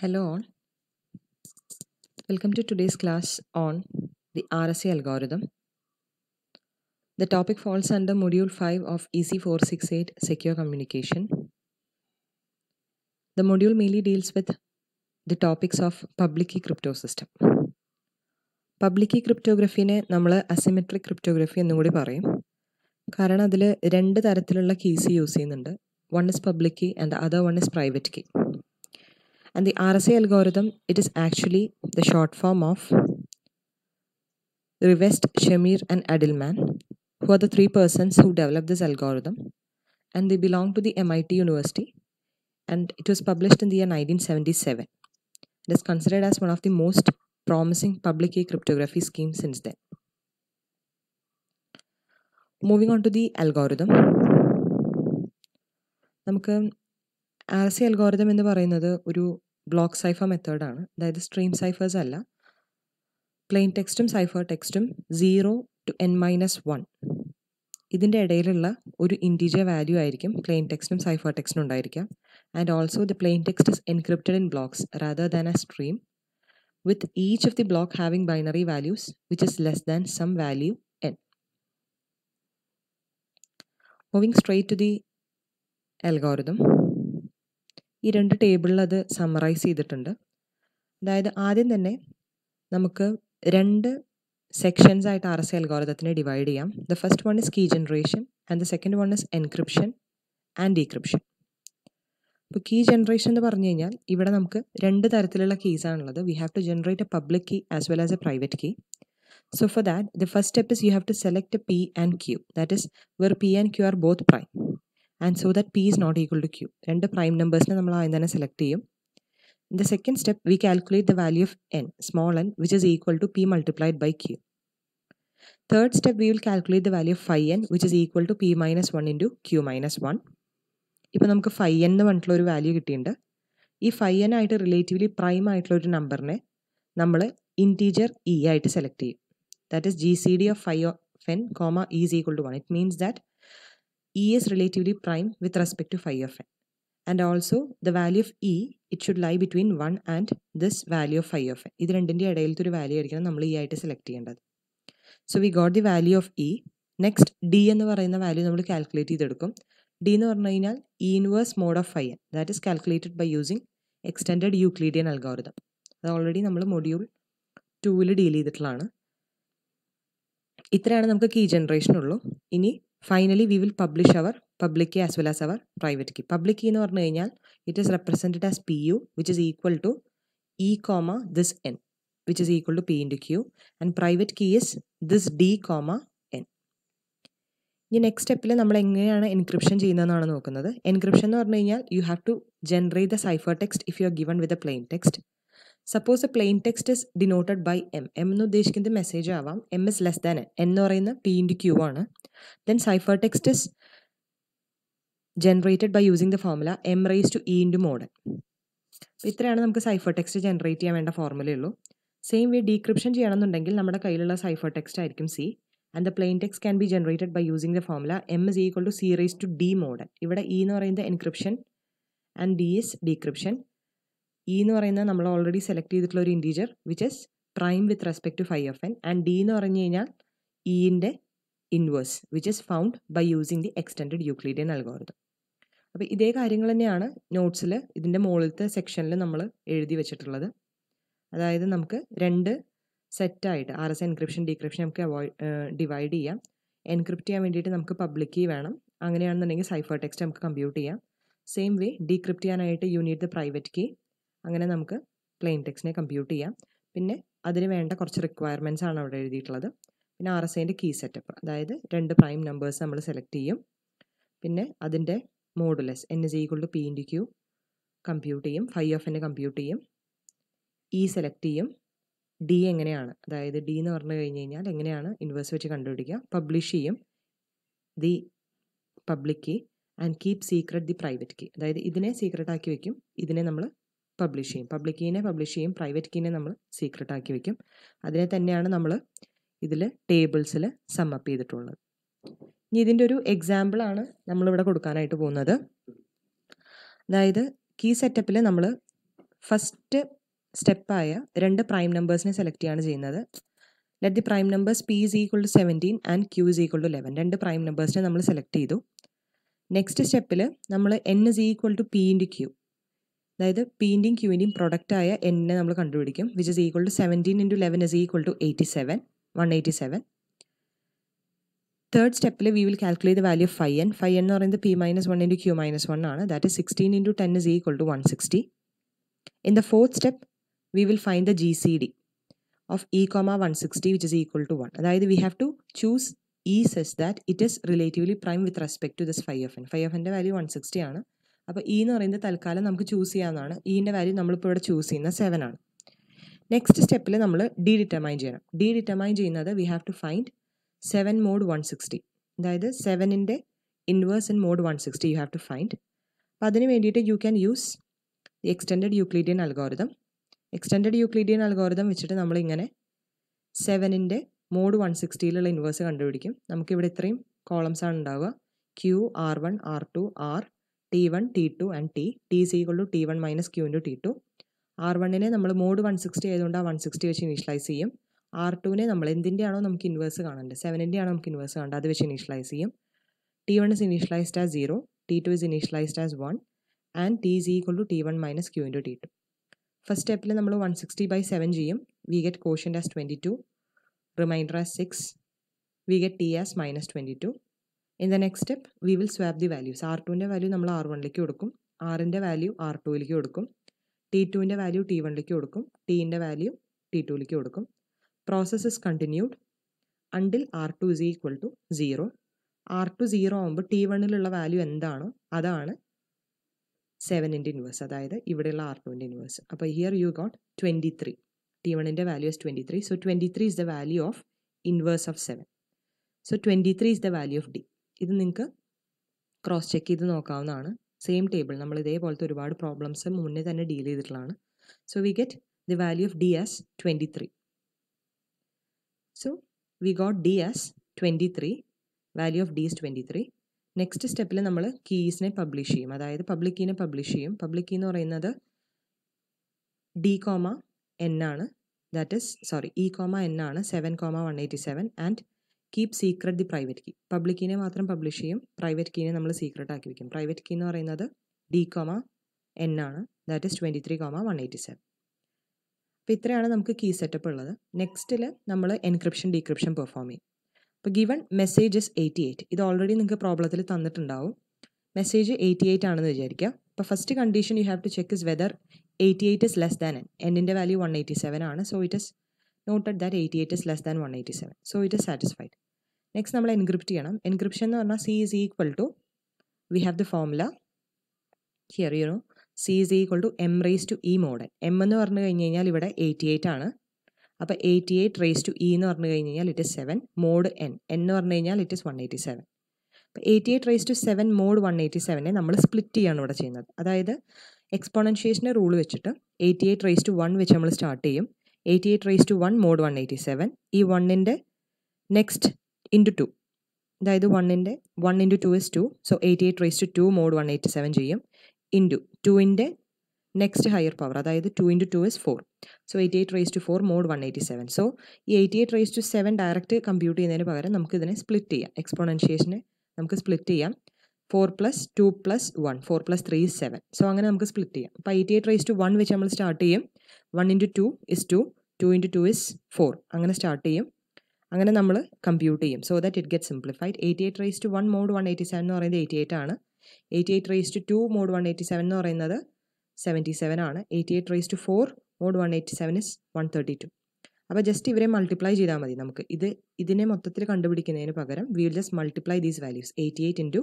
Hello all. Welcome to today's class on the RSA algorithm. The topic falls under module 5 of EC468 Secure Communication. The module mainly deals with the topics of public key crypto system. Public key ക്രിപ്റ്റോഗ്രഫീനെ നമ്മൾ asymmetric cryptography എന്നും കൂടി പറയും കാരണം അതിൽ രണ്ട് തരത്തിലുള്ള keys use ചെയ്യുന്നുണ്ട് one is public key and other one is private key And the RSA algorithm, it is actually the short form of Rivest, Shamir and Adleman, who are the three persons who developed this algorithm. And they belong to the MIT University. And it was published in the year 1977. It is considered as one of the most promising public key cryptography schemes since then. Moving on to the algorithm. നമുക്ക് R C algorithm എന്ന് പറയുന്നത് ഒരു block cipher മെത്തേഡാണ് അതായത് stream സൈഫേഴ്സ് അല്ല plain ടെക്സ്റ്റും cipher ടെക്സ്റ്റും zero to N minus one ഇതിൻ്റെ ഇടയിലുള്ള ഒരു ഇൻറ്റീജിയർ വാല്യൂ ആയിരിക്കും പ്ലെയിൻ ടെക്സ്റ്റും സൈഫർ ടെക്സ്റ്റും ഉണ്ടായിരിക്കാം and also the plain text is encrypted in blocks rather than a stream with each of the block having binary values which is less than some value N moving straight to the algorithm ഈ രണ്ട് ടേബിളിൽ അത് summarise ചെയ്തിട്ടുണ്ട് അതായത് ആദ്യം തന്നെ നമുക്ക് രണ്ട് സെക്ഷൻസ് ആയിട്ട് ആർ എസ് ഐ ഡിവൈഡ് ചെയ്യാം the first one is key generation and the second one is encryption and decryption അപ്പോൾ കീ ജനറേഷൻ എന്ന് പറഞ്ഞു കഴിഞ്ഞാൽ ഇവിടെ നമുക്ക് രണ്ട് തരത്തിലുള്ള കീസാണുള്ളത് we have to generate a public key as well as a private key so for that the first step is you have to select a P and Q that is where P and Q are both prime and so that P is not equal to Q രണ്ട് prime നമ്പേഴ്സിനെ നമ്മൾ ആദ്യം തന്നെ select ചെയ്യും in the second step we calculate the value of N small N which is equal to P multiplied by Q third step we will calculate the value of phi N which is equal to P minus one into Q minus one ഇപ്പോൾ നമുക്ക് five N എന്ന് പറഞ്ഞിട്ടുള്ള ഒരു value കിട്ടിയിട്ടുണ്ട് ഈ phi N ആയിട്ട് relatively prime ആയിട്ടുള്ള ഒരു നമ്പറിനെ നമ്മൾ ഇൻറ്റീജർ ഇ e ആയിട്ട് സെലക്ട് ചെയ്യും that is G C D of phi of N comma is equal to one it means that E is relatively prime with respect to phi of n. And also the value of E, it should lie between 1 and this value of phi of n. ഇത് രണ്ടിൻ്റെ ഇടയിലത്തെ ഒരു value ആയിരിക്കണം നമ്മൾ ഈ e ആയിട്ട് select ചെയ്യേണ്ടത് so we got the value of E next D എന്ന് പറയുന്ന വാല്യൂ നമ്മൾ കാൽക്കുലേറ്റ് ചെയ്തെടുക്കും ഡി എന്ന് പറഞ്ഞു കഴിഞ്ഞാൽ E inverse mod of phi N that is calculated by using extend Euclidean algorithm അത് ഓൾറെഡി നമ്മൾ മൊഡ്യൂൾ ടൂവിൽ ഡീൽ ചെയ്തിട്ടുള്ളതാണ് ഇത്രയാണ് നമുക്ക് കീ ജനറേഷൻ ഉള്ളൂ ഇനി finally we will publish our public key as well as our private key public key എന്ന് പറഞ്ഞു കഴിഞ്ഞാൽ it is represented as P U which is equal to E comma this N which is equal to P in to Q and private key is this D comma N ഇനി next സ്റ്റെപ്പിൽ നമ്മൾ എങ്ങനെയാണ് encryption ചെയ്യുന്നതെന്നാണ് നോക്കുന്നത് encryption എന്ന് പറഞ്ഞു കഴിഞ്ഞാൽ you have to generate the cipher text if you are given with a plain text suppose a plain text is denoted by M M എന്ന് ഉദ്ദേശിക്കുന്നത് മെസ്സേജ് ആവാം M is less than N എന്ന് പറയുന്ന P into Q ആണ് then cipher text is generated by using the formula M raise to E into model അപ്പോൾ ഇത്രയാണ് നമുക്ക് cipher text generate ചെയ്യാൻ വേണ്ട ഫോർമുലയുള്ളൂ സെയിം വേ ഡീക്രിപ്ഷൻ ചെയ്യണമെന്നുണ്ടെങ്കിൽ നമ്മുടെ കയ്യിലുള്ള സൈഫർ ടെക്സ്റ്റ് ആയിരിക്കും C and the plain text can be generated by using the formula M is equal to C raise to D model ഇവിടെ ഇ e എന്ന് പറയുന്നത് encryption and D is decryption E e എന്ന് പറയുന്നത് നമ്മൾ already select ചെയ്തിട്ടുള്ള ഒരു integer which is prime with respect to phi F N and D എന്ന് പറഞ്ഞു കഴിഞ്ഞാൽ ഇൻ്റെ inverse which is found by using the extend Euclidean algorithm അപ്പോൾ ഇതേ കാര്യങ്ങൾ തന്നെയാണ് നോട്ട്സിൽ ഇതിൻ്റെ മുകളിലത്തെ സെക്ഷനിൽ നമ്മൾ എഴുതി വെച്ചിട്ടുള്ളത് അതായത് നമുക്ക് രണ്ട് സെറ്റായിട്ട് ആർ എസ് എൻക്രിപ്ഷൻ ഡീക്രിപ്ഷൻ നമുക്ക് അവോയ്ഡ് ഡിവൈഡ് ചെയ്യാം എൻക്രിപ്റ്റ് ചെയ്യാൻ വേണ്ടിയിട്ട് നമുക്ക് പബ്ലിക് കീ വേണം അങ്ങനെയാണെന്നുണ്ടെങ്കിൽ സൈഫർ ടെക്സ്റ്റ് നമുക്ക് കമ്പ്യൂട്ട് ചെയ്യാം സെയിം വേ ഡീക്രിപ്റ്റ് ചെയ്യാനായിട്ട് യൂണിറ്റ് ദ പ്രൈവറ്റ് കീ അങ്ങനെ നമുക്ക് പ്ലെയിൻ ടെക്സ്റ്റിനെ കമ്പ്യൂട്ട് ചെയ്യാം പിന്നെ അതിന് വേണ്ട കുറച്ച് റിക്വയർമെൻറ്റ്സ് ആണ് അവിടെ എഴുതിയിട്ടുള്ളത് പിന്നെ ആർ എസ് ഐൻ്റെ കീ സെറ്റപ്പ് അതായത് രണ്ട് പ്രൈം നമ്പേഴ്സ് നമ്മൾ സെലക്ട് ചെയ്യും പിന്നെ അതിൻ്റെ modulus N is equal to P into Q compute ചെയ്യും ഫൈ ഓഫ് എന്നെ കമ്പ്യൂട്ട് ചെയ്യും ഇ e സെലക്ട് ചെയ്യും ഡി എങ്ങനെയാണ് അതായത് ഡി എന്ന് പറഞ്ഞു കഴിഞ്ഞ് കഴിഞ്ഞാൽ എങ്ങനെയാണ് ഇൻവേഴ്സ് വെച്ച് കണ്ടുപിടിക്കുക പബ്ലിഷ് ചെയ്യും the public key and keep secret the private key അതായത് ഇതിനെ സീക്രട്ട് ആക്കി വെക്കും ഇതിനെ നമ്മൾ പബ്ലിഷ് ചെയ്യും പബ്ലിക് കീനെ പബ്ലിഷ് ചെയ്യും പ്രൈവറ്റ് കീനെ നമ്മൾ സീക്രട്ട് ആക്കി വെക്കും അതിനെ തന്നെയാണ് നമ്മൾ ഇതിൽ ടേബിൾസിൽ സമ്മപ്പ് ചെയ്തിട്ടുള്ളത് ഇനി ഇതിൻ്റെ ഒരു എക്സാമ്പിളാണ് നമ്മളിവിടെ കൊടുക്കാനായിട്ട് പോകുന്നത് അതായത് കീ സെറ്റപ്പിൽ നമ്മൾ ഫസ്റ്റ് സ്റ്റെപ്പായ രണ്ട് പ്രൈം നമ്പേഴ്സിനെ സെലക്ട് ചെയ്യാണ് ചെയ്യുന്നത് let the prime numbers P is equal to seventeen and Q is equal to eleven രണ്ട് പ്രൈം നമ്പേഴ്സിനെ നമ്മൾ സെലക്ട് ചെയ്തു നെക്സ്റ്റ് സ്റ്റെപ്പിൽ നമ്മൾ N is equal to P into Q അതായത് പിൻ്റെയും ക്യൂവിൻ്റെയും ആയ എന്നെ നമ്മൾ കണ്ടുപിടിക്കും which is equal to seventeen into eleven is equal to eighty seven one eighty seven third സ്റ്റെപ്പിൽ we will calculate the value phi N phi N എന്ന് പറയുന്നത് P minus one into Q minus one ആണ് that is sixteen into ten is equal to one sixty in the fourth step we will find the G C D of E comma one sixty which is equal to one അതായത് we have to choose E such that it is relatively prime with respect to this phi F N phi F എൻ്റെ value one sixty ആണ് അപ്പോൾ ഈ e എന്ന് പറയുന്നത് തൽക്കാലം നമുക്ക് choose ചെയ്യാവുന്നതാണ് ഈൻ്റെ e വാല്യൂ നമ്മളിപ്പോൾ ഇവിടെ ചൂസ് ചെയ്യുന്ന സെവൻ ആണ് നെക്സ്റ്റ് സ്റ്റെപ്പിൽ നമ്മൾ ഡി ഡിറ്റർമൈൻ ചെയ്യണം ഡി ഡിറ്റർമൈൻ ചെയ്യുന്നത് we have to find seven mod one sixty അതായത് സെവനിൻ്റെ inverse in mod one sixty you have to find അപ്പോൾ അതിന് വേണ്ടിയിട്ട് you can use the extend Euclidean algorithm extend Euclidean algorithm വെച്ചിട്ട് നമ്മളിങ്ങനെ സെവനിൻ്റെ മോഡ് വൺ സിക്സ്റ്റിയിലുള്ള ഇൻവേഴ്സ് കണ്ടുപിടിക്കും നമുക്കിവിടെ ഇത്രയും കോളംസ് ആണ് ഉണ്ടാവുക Q R one R two R T one T two and T T C equal to T one minus Q into T two R വണ്ണിനെ നമ്മൾ മോഡ് വൺ സിക്സ്റ്റി ആയതുകൊണ്ട് ആ വൺ സിക്സ്റ്റി വെച്ച് ഇനീഷ്യലൈസ് ചെയ്യും R ടുവിനെ നമ്മൾ എന്തിൻ്റെ ആണോ നമുക്ക് ഇൻവേഴ്സ് കാണേണ്ടത് സെവനിൻ്റെ ആണോ നമുക്ക് ഇൻവേഴ്സ് കാണേണ്ടത് അത് വെച്ച് ഇനീഷ്യലൈസ് ചെയ്യും T one is initialized as zero T two is initialized as one and T C equal to T one minus Q into T two first സ്റ്റെപ്പിൽ നമ്മൾ വൺ സിക്സ്റ്റി ബൈ സെവൻ ചെയ്യും we get quotient as twenty two remainder as six we get T as minus twenty two in the next step we will swap the values R ടുവിൻ്റെ value നമ്മൾ R വണ്ണിലേക്ക് കൊടുക്കും ആറിൻ്റെ value R ടുവിലേക്ക് കൊടുക്കും T ടുവിൻ്റെ value T വണ്ണിലേക്ക് കൊടുക്കും ടീൻ്റെ value T ടുവിലേക്ക് കൊടുക്കും process is continued until R two is equal to zero R two zero ആകുമ്പോൾ ടി വണ്ണിലുള്ള വാല്യൂ എന്താണോ അതാണ് സെവനിൻ്റെ ഇൻവേഴ്സ് അതായത് ഇവിടെയുള്ള ആർ ടുവിൻ്റെ ഇൻവേഴ്സ് അപ്പോൾ here you got twenty three T വണ്ണിൻ്റെ value is twenty three so twenty three is the value of inverse of seven so twenty three is the value of D ഇത് നിങ്ങൾക്ക് cross check ചെയ്ത് നോക്കാവുന്നതാണ് same table നമ്മൾ ഇതേപോലത്തെ ഒരുപാട് problems മുന്നേ തന്നെ ഡീൽ ചെയ്തിട്ടുള്ളതാണ് so we get the value of D S twenty three so we got D S twenty three value of D S twenty three next സ്റ്റെപ്പിൽ നമ്മൾ കീസിനെ പബ്ലിഷ് ചെയ്യും അതായത് പബ്ലിക് കീനെ പബ്ലിഷ് ചെയ്യും പബ്ലിക് കീ എന്ന് പറയുന്നത് ഡി കോമ എൻ ആണ് that is sorry E comma N ആണ് seven comma one eighty seven and keep secret the private key public കീനെ മാത്രം പബ്ലിഷ് ചെയ്യും പ്രൈവറ്റ് കീനെ നമ്മൾ സീക്രട്ട് ആക്കി വയ്ക്കും പ്രൈവറ്റ് കീ എന്ന് പറയുന്നത് ഡി കോമ എൻ ആണ് that is twenty three comma one eighty seven അപ്പോൾ ഇത്രയാണ് നമുക്ക് കീ സെറ്റപ്പ് ഉള്ളത് നെക്സ്റ്റിൽ നമ്മൾ എൻക്രിപ്ഷൻ ഡീക്രിപ്ഷൻ പെർഫോം ചെയ്യും അപ്പോൾ given message is eighty eight ഇത് ഓൾറെഡി നിങ്ങൾക്ക് പ്രോബ്ലത്തിൽ തന്നിട്ടുണ്ടാവും മെസ്സേജ് എയ്റ്റി എയ്റ്റ് ആണെന്ന് വിചാരിക്കുക അപ്പോൾ first condition you have to check is whether eighty eight is less than N എൻ്റെ വാല്യൂ വൺ എയ്റ്റി സെവൻ ആണ് so it is noted that eighty eight is less than one eighty seven so it is satisfied next നമ്മൾ encrypt ചെയ്യണം encryption എന്ന് പറഞ്ഞാൽ C is equal to we have the formula here you know C is equal to M raise to E model M എന്ന് പറഞ്ഞു കഴിഞ്ഞ് കഴിഞ്ഞാൽ ഇവിടെ eighty eight ആണ് അപ്പോൾ eighty eight raise to E എന്ന് പറഞ്ഞു കഴിഞ്ഞ് കഴിഞ്ഞാൽ it is seven mod N എന്ന് പറഞ്ഞു കഴിഞ്ഞാൽ it is one eighty seven അപ്പോൾ eighty eight raise to seven mod one eighty സെവനെ നമ്മൾ സ്പ്ലിറ്റ് ചെയ്യാണ് ഇവിടെ ചെയ്യുന്നത് അതായത് എക്സ്പോണൻഷ്യേഷൻ്റെ റൂൾ വെച്ചിട്ട് eighty eight raise to one വെച്ച് നമ്മൾ സ്റ്റാർട്ട് ചെയ്യും eighty eight raise to one mod one eighty seven ഈ വണ്ണിൻ്റെ നെക്സ്റ്റ് ഇൻറ്റു ടു അതായത് വണ്ണിൻ്റെ one into two is two so eighty eight raise to two mod one eighty seven ചെയ്യും into ടുവിൻ്റെ next higher power അതായത് two into two is four so eighty eight raise to four mod one eighty seven so ഈ eighty eight raise to seven direct compute ചെയ്യുന്നതിന് പകരം നമുക്ക് ഇതിനെ split ചെയ്യാം എക്സ്പോണൻഷ്യേഷനെ നമുക്ക് സ്പ്ലിറ്റ് ചെയ്യാം four plus two plus one four plus three is seven so അങ്ങനെ നമുക്ക് സ്പ്ലിറ്റ് ചെയ്യാം അപ്പോൾ eighty eight raise to one വെച്ച് നമ്മൾ സ്റ്റാർട്ട് ചെയ്യും one into two is two two into two is four അങ്ങനെ സ്റ്റാർട്ട് ചെയ്യും അങ്ങനെ നമ്മൾ കമ്പ്യൂട്ട് ചെയ്യും so that it get simplified eighty eight raise to one mod one eighty seven എന്ന് പറയുന്നത് എയ്റ്റി എയ്റ്റ് ആണ് eighty eight raise to two mod one eighty seven എന്ന് പറയുന്നത് സെവൻറ്റി സെവൻ ആണ് eighty eight raise to four mod one eighty seven is one thirty two അപ്പോൾ just ഇവരെ multiply ചെയ്താൽ മതി നമുക്ക് ഇത് ഇതിനെ മൊത്തത്തിൽ കണ്ടുപിടിക്കുന്നതിന് പകരം will just multiply these values eighty eight into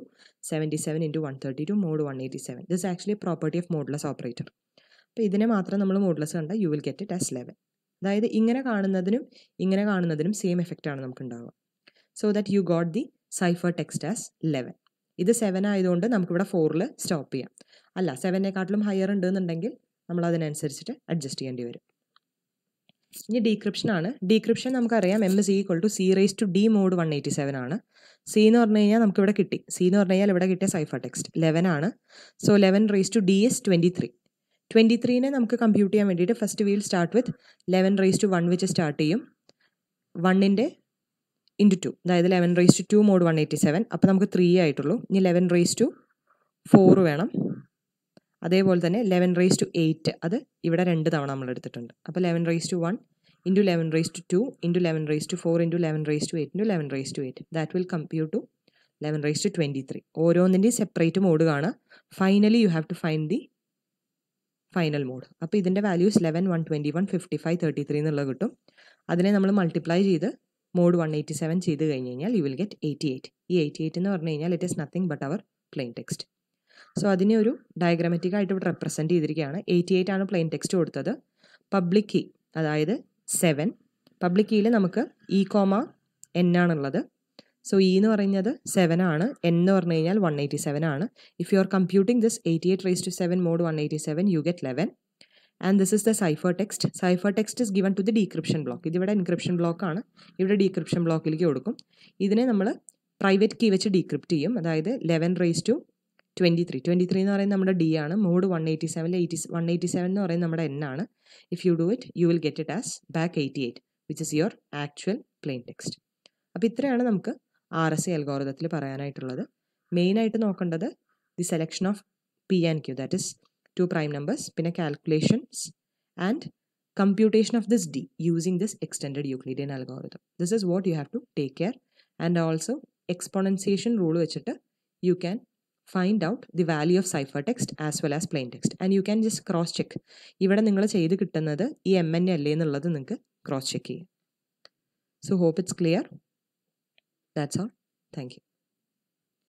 seventy seven into one thirty two mod one eighty seven this actually property of modulus operator അപ്പോൾ ഇതിനെ മാത്രം നമ്മൾ മോഡ്ലസ് കണ്ടാൽ you will get it as eleven അതായത് ഇങ്ങനെ കാണുന്നതിനും ഇങ്ങനെ കാണുന്നതിനും സെയിം എഫക്റ്റാണ് നമുക്ക് ഉണ്ടാവുക so that you got the cipher text as eleven ഇത് സെവൻ ആയതുകൊണ്ട് നമുക്കിവിടെ ഫോറിൽ സ്റ്റോപ്പ് ചെയ്യാം അല്ല സെവനെക്കാട്ടിലും ഹയർ ഉണ്ട് എന്നുണ്ടെങ്കിൽ നമ്മൾ അതിനനുസരിച്ചിട്ട് അഡ്ജസ്റ്റ് ചെയ്യേണ്ടി വരും ഇനി ഡീക്രിപ്ഷൻ ആണ് ഡീക്രിപ്ഷൻ നമുക്കറിയാം M C equal to C raise to D mod one eighty seven ആണ് സി എന്ന് പറഞ്ഞു കഴിഞ്ഞാൽ നമുക്കിവിടെ കിട്ടി സി എന്ന് പറഞ്ഞു കഴിഞ്ഞാൽ ഇവിടെ കിട്ടിയ സൈഫർ ടെക്സ്റ്റ് ലെവൻ ആണ് so eleven raise to D S twenty three twenty ത്രീനെ നമുക്ക് കമ്പ്യൂട്ട് ചെയ്യാൻ വേണ്ടിയിട്ട് first we'll start with eleven raise to one വെച്ച് സ്റ്റാർട്ട് ചെയ്യും വണ്ണിൻ്റെ ഇൻറ്റു ടു അതായത് eleven raise to two mod one eighty seven അപ്പോൾ നമുക്ക് ത്രീ ആയിട്ടുള്ളൂ ഇനി ലെവൻ റേസ് ടു ഫോർ വേണം അതേപോലെ തന്നെ ലെവൻ റേസ് ടു എയ്റ്റ് അത് ഇവിടെ രണ്ട് തവണ നമ്മൾ എടുത്തിട്ടുണ്ട് അപ്പോൾ eleven raise to one into eleven raise to two into eleven raise to four into eleven raise to eight into eleven raise to eight that will compute to eleven raise to twenty three ഓരോന്നിൻ്റെയും separate mod കാണുക finally you have to find the final mod അപ്പോൾ ഇതിൻ്റെ values eleven one twenty one fifty five thirty three എന്നുള്ളത് കിട്ടും അതിനെ നമ്മൾ multiply ചെയ്ത് mode one eighty seven ചെയ്ത് കഴിഞ്ഞ് കഴിഞ്ഞാൽ you will get eighty eight ഈ എയ്റ്റി എയ്റ്റ് എന്ന് പറഞ്ഞു കഴിഞ്ഞാൽ it is nothing but our plain text so അതിനെ ഒരു ആയിട്ട് ഇവിടെ റെപ്രസെൻറ്റ് ചെയ്തിരിക്കുകയാണ് എയ്റ്റി എയ്റ്റ് ആണ് പ്ലെയിൻ ടെക്സ്റ്റ് കൊടുത്തത് പബ്ലിക് കീ അതായത് സെവൻ പബ്ലിക് കീയിൽ നമുക്ക് ഇ കോമ എൻ ആണുള്ളത് സോ ഇ e എന്ന് പറയുന്നത് സെവൻ ആണ് എൻ എന്ന് പറഞ്ഞു കഴിഞ്ഞാൽ വൺ എയ്റ്റി സെവൻ ആണ് if you are computing this eighty eight raise to seven mod one eighty seven you get eleven and this is the cipher text cipher text is given to the decryption block ഇത് ഇവിടെ encryption ബ്ലോക്കാണ് ഇവിടെ decryption ബ്ലോക്കിലേക്ക് കൊടുക്കും ഇതിനെ നമ്മൾ private key വെച്ച് decrypt ചെയ്യും അതായത് eleven raise to twenty three twenty three എന്ന് പറയുന്നത് നമ്മുടെ ഡി ആണ് mod one eighty seven eighty one eighty seven എന്ന് പറയുന്നത് നമ്മുടെ എൻ ആണ് if you do it you will get it as back eighty eight which is your actual plain text അപ്പോൾ ഇത്രയാണ് നമുക്ക് ആർ എസ് സി അൽഗോറിതത്തിൽ പറയാനായിട്ടുള്ളത് മെയിനായിട്ട് നോക്കേണ്ടത് the selection of P and Q that is two prime numbers പിന്നെ calculations and computation of this D using this extend Euclidean algorithm this is what you have to take care and also exponentiation rule വെച്ചിട്ട് you can find out the value of cipher text as well as plain text and you can just cross check ഇവിടെ നിങ്ങൾ ചെയ്ത് കിട്ടുന്നത് ഈ M N A അല്ലേ എന്നുള്ളത് നിങ്ങൾക്ക് cross check ചെയ്യും so hope it's clear That's all. Thank you.